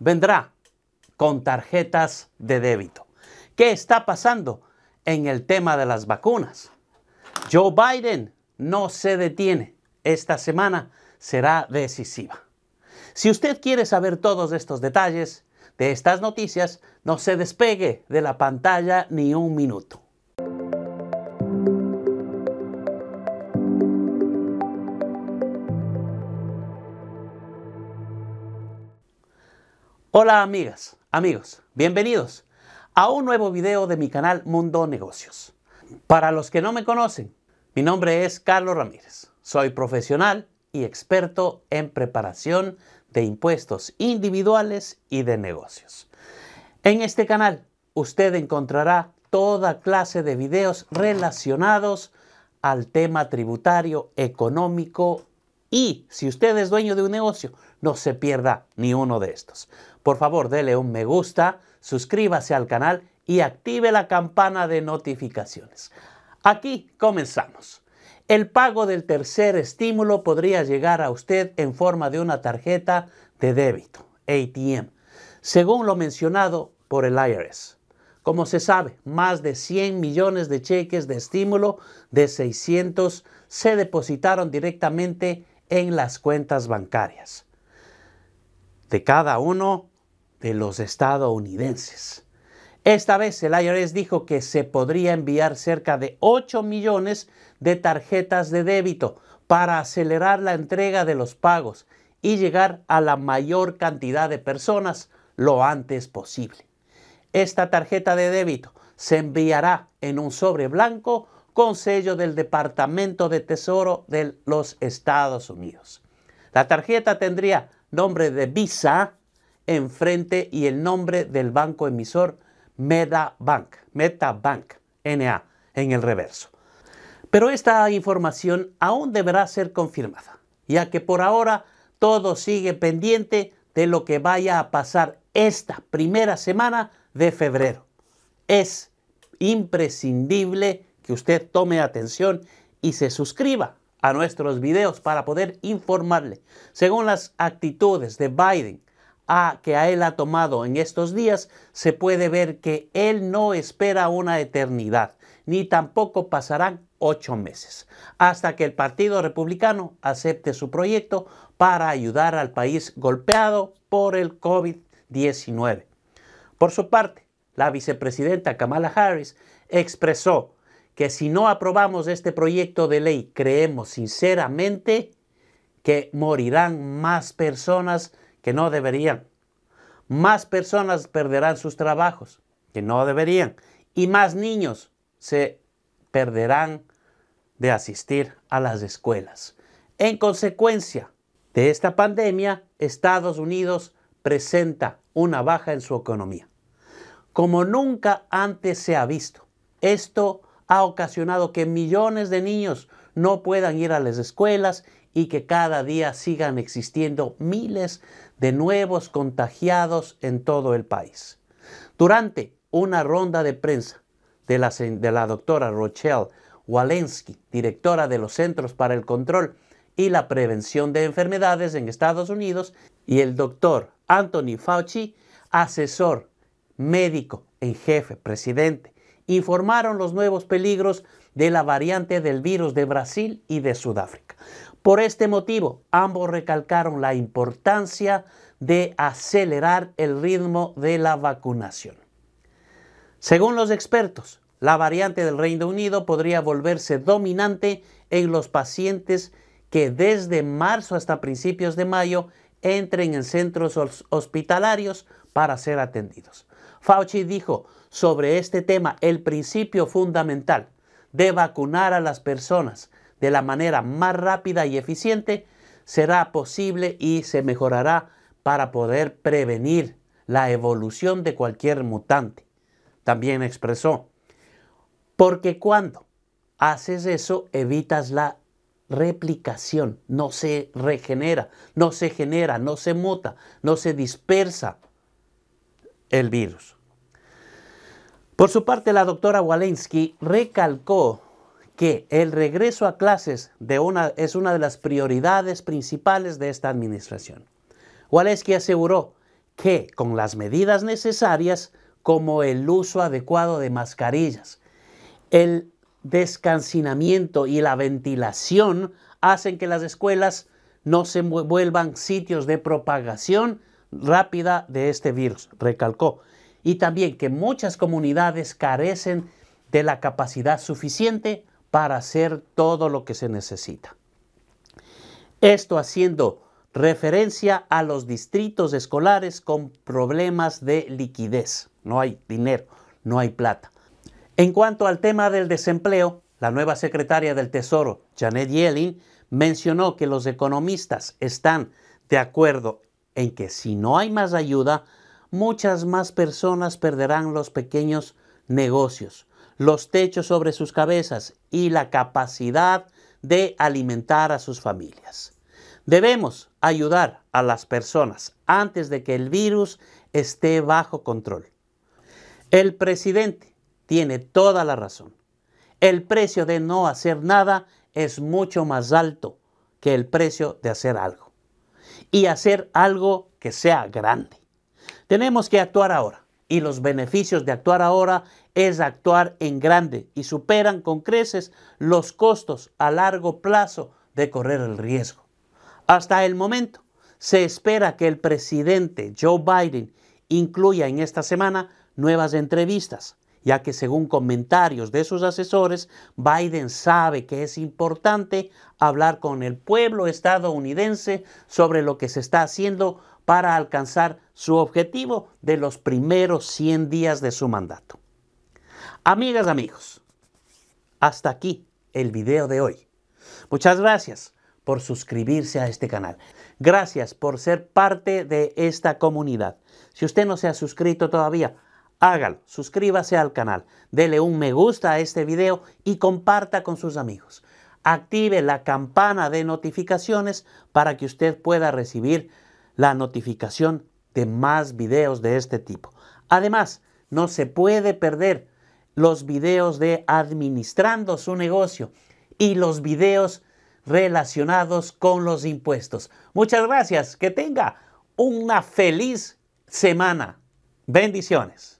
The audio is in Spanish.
vendrá con tarjetas de débito. ¿Qué está pasando en el tema de las vacunas? Joe Biden no se detiene. Esta semana será decisiva. Si usted quiere saber todos estos detalles de estas noticias, no se despegue de la pantalla ni un minuto. Hola amigas, amigos, bienvenidos a un nuevo video de mi canal Mundo Negocios. Para los que no me conocen, mi nombre es Carlos Ramírez. Soy profesional y experto en preparación de impuestos individuales y de negocios. En este canal usted encontrará toda clase de videos relacionados al tema tributario, económico y si usted es dueño de un negocio, no se pierda ni uno de estos. Por favor, dele un me gusta, suscríbase al canal y active la campana de notificaciones. Aquí comenzamos. El pago del tercer estímulo podría llegar a usted en forma de una tarjeta de débito, ATM, según lo mencionado por el IRS. Como se sabe, más de 100 millones de cheques de estímulo de 600 se depositaron directamente en las cuentas bancarias de cada uno de los estadounidenses. Esta vez el IRS dijo que se podría enviar cerca de 8 millones de tarjetas de débito para acelerar la entrega de los pagos y llegar a la mayor cantidad de personas lo antes posible. Esta tarjeta de débito se enviará en un sobre blanco con sello del Departamento de Tesoro de los Estados Unidos. La tarjeta tendría nombre de Visa enfrente y el nombre del banco emisor MetaBank, MetaBank NA en el reverso. Pero esta información aún deberá ser confirmada, ya que por ahora todo sigue pendiente de lo que vaya a pasar esta primera semana de febrero. Es imprescindible que usted tome atención y se suscriba a nuestros videos para poder informarle según las actitudes de Biden a que a él ha tomado en estos días, se puede ver que él no espera una eternidad, ni tampoco pasarán ocho meses, hasta que el Partido Republicano acepte su proyecto para ayudar al país golpeado por el COVID-19. Por su parte, la vicepresidenta Kamala Harris expresó que si no aprobamos este proyecto de ley, creemos sinceramente que morirán más personas que no deberían. Más personas perderán sus trabajos que no deberían. Y más niños se perderán de asistir a las escuelas. En consecuencia de esta pandemia, Estados Unidos presenta una baja en su economía. Como nunca antes se ha visto, esto ha ocasionado que millones de niños no puedan ir a las escuelas y que cada día sigan existiendo miles de nuevos contagiados en todo el país. Durante una ronda de prensa de la, doctora Rochelle Walensky, directora de los Centros para el Control y la Prevención de Enfermedades en Estados Unidos, y el doctor Anthony Fauci, asesor médico en jefe, presidente informaron los nuevos peligros de la variante del virus de Brasil y de Sudáfrica. Por este motivo, ambos recalcaron la importancia de acelerar el ritmo de la vacunación. Según los expertos, la variante del Reino Unido podría volverse dominante en los pacientes que desde marzo hasta principios de mayo entren en centros hospitalarios para ser atendidos. Fauci dijo sobre este tema el principio fundamental de vacunar a las personas de la manera más rápida y eficiente será posible y se mejorará para poder prevenir la evolución de cualquier mutante. También expresó, porque cuando haces eso evitas la replicación, no se regenera, no se genera, no se muta, no se dispersa el virus. Por su parte, la doctora Walensky recalcó que el regreso a clases es una de las prioridades principales de esta administración. Walensky aseguró que con las medidas necesarias, como el uso adecuado de mascarillas, el descansinamiento y la ventilación hacen que las escuelas no se vuelvan sitios de propagación rápida de este virus, recalcó, y también que muchas comunidades carecen de la capacidad suficiente para hacer todo lo que se necesita. Esto haciendo referencia a los distritos escolares con problemas de liquidez. No hay dinero, no hay plata. En cuanto al tema del desempleo, la nueva secretaria del Tesoro, Janet Yellen, mencionó que los economistas están de acuerdo en que si no hay más ayuda, muchas más personas perderán los pequeños negocios, los techos sobre sus cabezas y la capacidad de alimentar a sus familias. Debemos ayudar a las personas antes de que el virus esté bajo control. El presidente tiene toda la razón. El precio de no hacer nada es mucho más alto que el precio de hacer algo y hacer algo que sea grande. Tenemos que actuar ahora y los beneficios de actuar ahora es actuar en grande y superan con creces los costos a largo plazo de correr el riesgo. Hasta el momento, se espera que el presidente Joe Biden incluya en esta semana nuevas entrevistas ya que según comentarios de sus asesores, Biden sabe que es importante hablar con el pueblo estadounidense sobre lo que se está haciendo para alcanzar su objetivo de los primeros 100 días de su mandato. Amigas, amigos, hasta aquí el video de hoy. Muchas gracias por suscribirse a este canal. Gracias por ser parte de esta comunidad. Si usted no se ha suscrito todavía, Hágalo, suscríbase al canal, dele un me gusta a este video y comparta con sus amigos. Active la campana de notificaciones para que usted pueda recibir la notificación de más videos de este tipo. Además, no se puede perder los videos de administrando su negocio y los videos relacionados con los impuestos. Muchas gracias, que tenga una feliz semana. Bendiciones.